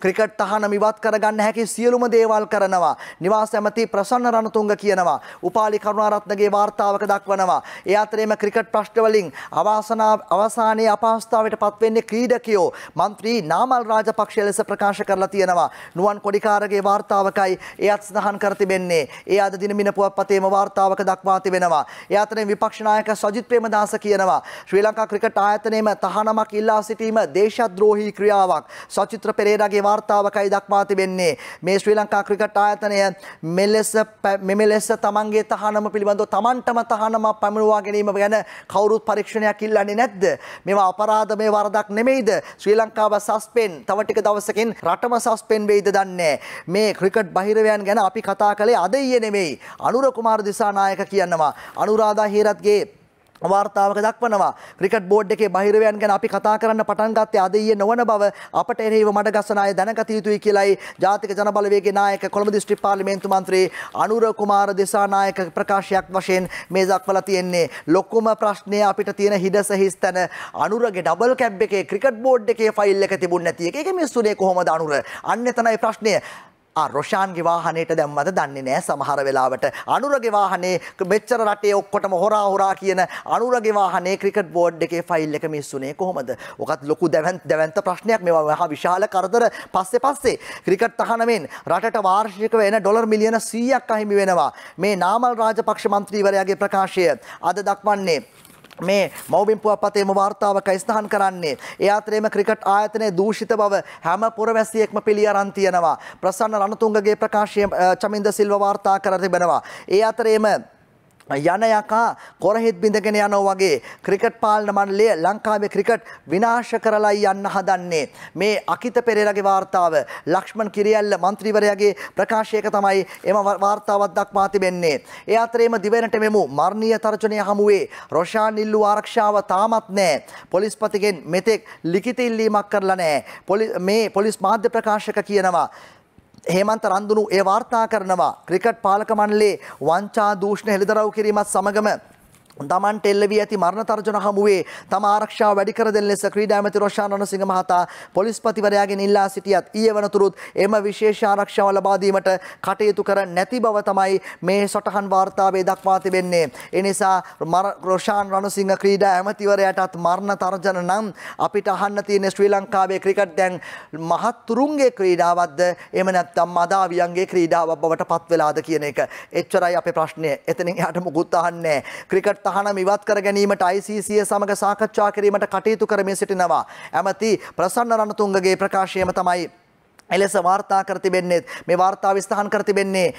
Cricket තහනම් ඉවත් කරගන්න හැකි සියලුම දේවල් කරනවා. නිවාස ඇමති ප්‍රසන්න රණතුංග කියනවා. උපාලි කරුණාරත්නගේ වාර්තාවක දක්වනවා. ඒ අතරේම ක්‍රිකට් ප්‍රශ්නවලින් අවසානයේ අපහසුතාවයට පත්වෙන්නේ ක්‍රීඩකයෝ. මන්ත්‍රී නාමල් රාජපක්ෂ ලෙස ප්‍රකාශ කරලා තියෙනවා. නුවන් කොඩිකාරගේ වාර්තාවකයි එයත් සඳහන් කර තිබෙන්නේ. ඒ අද දින මින පුවත්පතේම වාර්තාවක දක්වා තිබෙනවා. ඒ අතරේ විපක්ෂ නායක සජිත් ප්‍රේමදාස කියනවා. ශ්‍රී ලංකා ක්‍රිකට් ආයතනයේම තහනමක් ඉල්ලා සිටීම දේශද්‍රෝහී ක්‍රියාවක්. සචිත්‍ර පෙරේරාගේ වාර්තාවකයි දක්වා තිබෙන්නේ. මේ ශ්‍රී ලංකා ක්‍රිකට් ආයතනය මෙලෙස මෙමෙලෙස තමන්ගේ තහනම පිළිබඳව තමන්ටම තහනම පමුණුවා ගැනීම ගැන කවුරුත් පරීක්ෂණයක් ඉල්ලන්නේ නැද්ද? මේවා අපරාධමය වරදක් නෙමෙයිද? ශ්‍රී ලංකාව සස්පෙන් තව ටික දවසකින් රටම සස්පෙන් වෙයිද දන්නේ මේ ක්‍රිකට් බහිරවයන් ගැන අපි කතා කළේ අද ඊයේ නෙමෙයි. අනුර කුමාර දිසානායක කියනවා. අනුරාධා හේරත්ගේ වාර්තාවක දක්වනවා ක්‍රිකට් බෝඩ් එකේ බහිරවයන් ගැන අපි කතා කරන්න පටන් ගත්තේ අද ඊයේ නොවන බව අපට එරෙහිව මඩගසන අය දැනගත යුතුයි කියලයි ජාතික ජනබලවේගයේ නායක කොළඹ දිස්ත්‍රික් පාර්ලිමේන්තු මන්ත්‍රී අනුර කුමාර දෙසානායක ප්‍රකාශයක් වශයෙන් මේ දක්වලා තියෙන්නේ ලොකුම ප්‍රශ්නය අපිට තියෙන හිඩස හිස්තන අනුරගේ ඩබල් කැබ් එකේ ක්‍රිකට් බෝඩ් එකේ ෆයිල් එක තිබුණ නැති එක. ඒක මිස්සුනේ කොහොමද අනුර? අන්න එතනයි ප්‍රශ්නය. රොෂාන්ගේ වාහනයට දැම්මද දන්නේ නෑ සමහර වෙලාවට අනුරගේ වාහනේ මෙච්චර රටේ ඔක්කොටම හොරා හොරා කියන අනුරගේ වාහනේ ක්‍රිකට් බෝඩ් එකේ ෆයිල් එක මිස්සුනේ කොහොමද? ඔකත් ලොකු දැවැන්ත දැවැන්ත ප්‍රශ්නයක් මේවා මහා විශාල කරදර පස්සේ පස්සේ ක්‍රිකට් තහනමෙන් රටට වාර්ෂික වෙන ඩොලර් මිලියන 100ක් අහිමි වෙනවා. මේ නාමල් රාජපක්ෂ මන්ත්‍රීවරයාගේ ප්‍රකාශය අද දක්වන්නේ මේ මවබින් පුවපතේම වාර්තාවක ස්ථාන් කරන්නේ. ඒ අතරේම ක්‍රිකට් ආයතනයේ දූෂිත බව හැම පුරවැසියෙක්ම පිළි අරන් තියෙනවා. ප්‍රසන්න රණතුංගගේ ප්‍රකාශය චමින්ද සිල්වා වාර්තා කර තිබෙනවා. ඒ අතරේම යන යකා කොරහෙත් බිඳගෙන යනෝ වගේ ක්‍රිකට් පාලන මණ්ඩලය ලංකාවේ ක්‍රිකට් විනාශ කරලයි යන්න හදන්නේ මේ අකිත පෙරේරාගේ වාර්තාව ලක්ෂ්මන් කිරියල්ල മന്ത്രിවරයාගේ ප්‍රකාශයක තමයි එම වාර්තාවක් දක්වා තිබෙන්නේ ඒ අතරේම දිවෙනට මෙමු මරණීය තර්ජනය හමුවේ රොෂාන් නිල්ලු ආරක්ෂාව තාමත් නැහැ පොලිස්පතිගෙන් මෙතෙක් ලිඛිත ඉල්ලීමක් කරලා නැහැ මේ පොලිස් මාධ්‍ය ප්‍රකාශක කියනවා හේමන්ත රන්දුනු ඒ වාර්තා කරනවා ක්‍රිකට් පාලක මණ්ඩලයේ වංචා දූෂණ හෙළිදරව් කිරීමත් සමගම තමන්ට එල්ලවී ඇති මරණ තර්ජන හමුවේ තම ආරක්ෂාව වැඩි කර දෙන ලෙස ක්‍රීඩා ඇමති රොෂාන් රණසිංහ මහතා පොලිස්පතිවරයාගෙන් ඉල්ලා සිටියත් ඊයේ වනතුරුත් එම විශේෂ ආරක්ෂාව ලබා දීමට කටයුතු කර නැති බව තමයි මේ සටහන් වාර්තාවේ දක්වා තිබෙන්නේ. ඒ නිසා රොෂාන් රණසිංහ ක්‍රීඩා ඇමතිවරයාටත් මරණ තර්ජන නම් අපිට අහන්න තියෙන ශ්‍රී ලංකාවේ ක්‍රිකට් දැන් මහත්තුරුන්ගේ ක්‍රීඩාවක්ද එහෙම නැත්නම් අදාවියන්ගේ ක්‍රීඩාවක් බවට පත් වෙලාද කියන එක. එච්චරයි අපේ ප්‍රශ්නේ. එතනින් එහාට මුකුත් අහන්නේ නැහැ. ක්‍රිකට් තහනම් ඉවත් කර ගැනීමට ICC සමග සාකච්ඡා කිරීමට කටයුතු කරමින් සිටිනවා. ඇමති ප්‍රසන්න රණතුංගගේ ප්‍රකාශයම තමයි එලෙස වාර්තා කර තිබෙන්නේ මේ වාර්තා විස්තහන් කර තිබෙන්නේ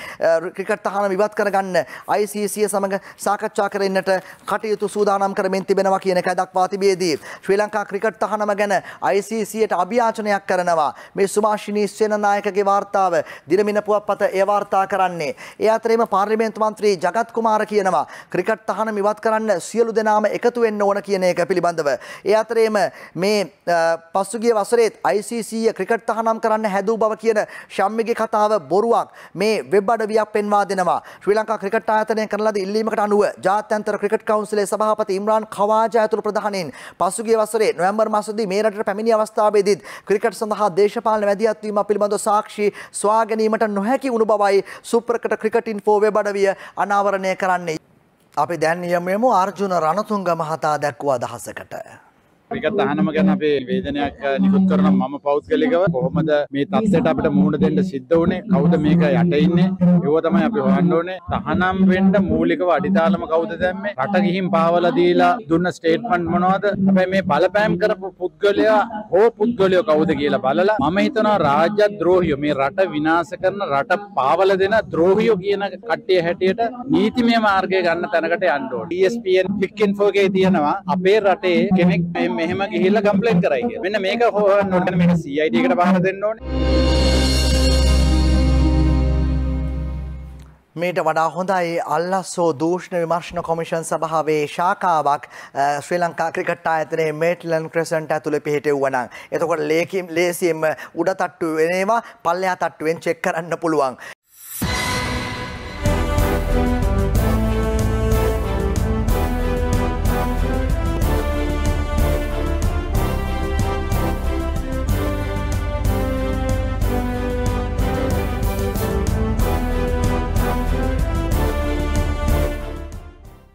ක්‍රිකට් තහනම් ඉවත් කරගන්න ICC සමග සාකච්ඡා කරන්නට කටයුතු සූදානම් කරමින් තිබෙනවා කියන එකයි දක්වා තිබියදී ශ්‍රී ලංකා ක්‍රිකට් තහනම ගැන ICCට අභියාචනයක් කරනවා මේ සුමාශිනී සේනනායකගේ වාර්තාව දිනමින පුවත්පත ඒ වාර්තා කරන්නේ ඒ අතරේම පාර්ලිමේන්තු මන්ත්‍රී ජගත් කුමාර කියනවා ක්‍රිකට් තහනම් ඉවත් කරන්න සියලු දෙනාම එකතු වෙන්න ඕන කියන එක පිළිබඳව ඒ අතරේම මේ පසුගිය වසරේත් ICC ක්‍රිකට් තහනම් කරන්න හැදූ බව කියන ශම්මිගේ කතාව බොරුවක් මේ වෙබ් අඩවියක් පෙන්වා දෙනවා ශ්‍රී ලංකා ක්‍රිකට් ආයතනය කරන ලද ඉල්ලීමකට අනුව ජාත්‍යන්තර ක්‍රිකට් කවුන්සිලේ සභාපති ඉම්රාන් ඛවාජා ඇතුළු ප්‍රධානීන් පසුගිය වසරේ නොවැම්බර් මාසයේදී මේ රටට පැමිණි අවස්ථාවේදීත් ක්‍රිකට් සඳහා දේශපාලන වැදියත් වීම පිළිබඳව සාක්ෂි සොයා ගැනීමට නොහැකි වුණු බවයි සුප්‍රකට ක්‍රිකට් ඉන්ෆෝ වෙබ් අඩවිය අනාවරණය කරන්නේ අපි දැන් නියමයමු අර්ජුන රණතුංග මහතා දැක්වූ අදහසකට. ක්‍රිකට් තහනම ගැන අපේ වේදනයක් නිකුත් කරන මම පෞද්ගලිකව කොහොමද මේ තත්ත්වයට අපිට මුහුණ දෙන්න සිද්ධ වුණේ කවුද මේක යට ඉන්නේ ඒව තමයි අපි හොයන්න ඕනේ තහනම් වෙන්න මූලිකව අඩිතාලම කවුද දැම්මේ රට ගිහින් පාවලා දීලා දුන්න ස්ටේට්මන්ට් මොනවද හැබැයි මේ බලපෑම් කරපු පුද්ගලයා හෝ පුද්ගලයෝ කවුද කියලා බලලා මම හිතනවා රාජ්‍ය ද්‍රෝහියෝ මේ රට විනාශ කරන රට පාවල දෙන ද්‍රෝහියෝ කියන කට්ටිය හැටියට නීතිමය මාර්ගය ගන්න තැනකට යන්න ඕනේ. ESPN ක්ලික් ඉන්ෆෝගේ තියෙනවා අපේ රටේ කෙනෙක් මේ මෙහෙම ගිහිල්ල කම්පලෙන්් කරයි කිය මෙන්න මේක හෝ නොට මේ සයිටකට පහර දෙන්න ඕනේ මේට වඩා හොඳයි අල්ලස්සෝ දූෂණ විමර්ශණ කොමිෂන් සභාවේ ශාකාවක් ශ්‍රී ලංකා ක්‍රිකට් ආයතනයේ මේට්ලන් ක්‍රසන්ට ඇතුළේ පිහිටෙව්වනම් එතකොට ලේකම් ලේසියෙන්ම උඩ තට්ටු වෙනවා පල්ලෙහා තට්ටුවෙන් චෙක් කරන්න පුළුවන්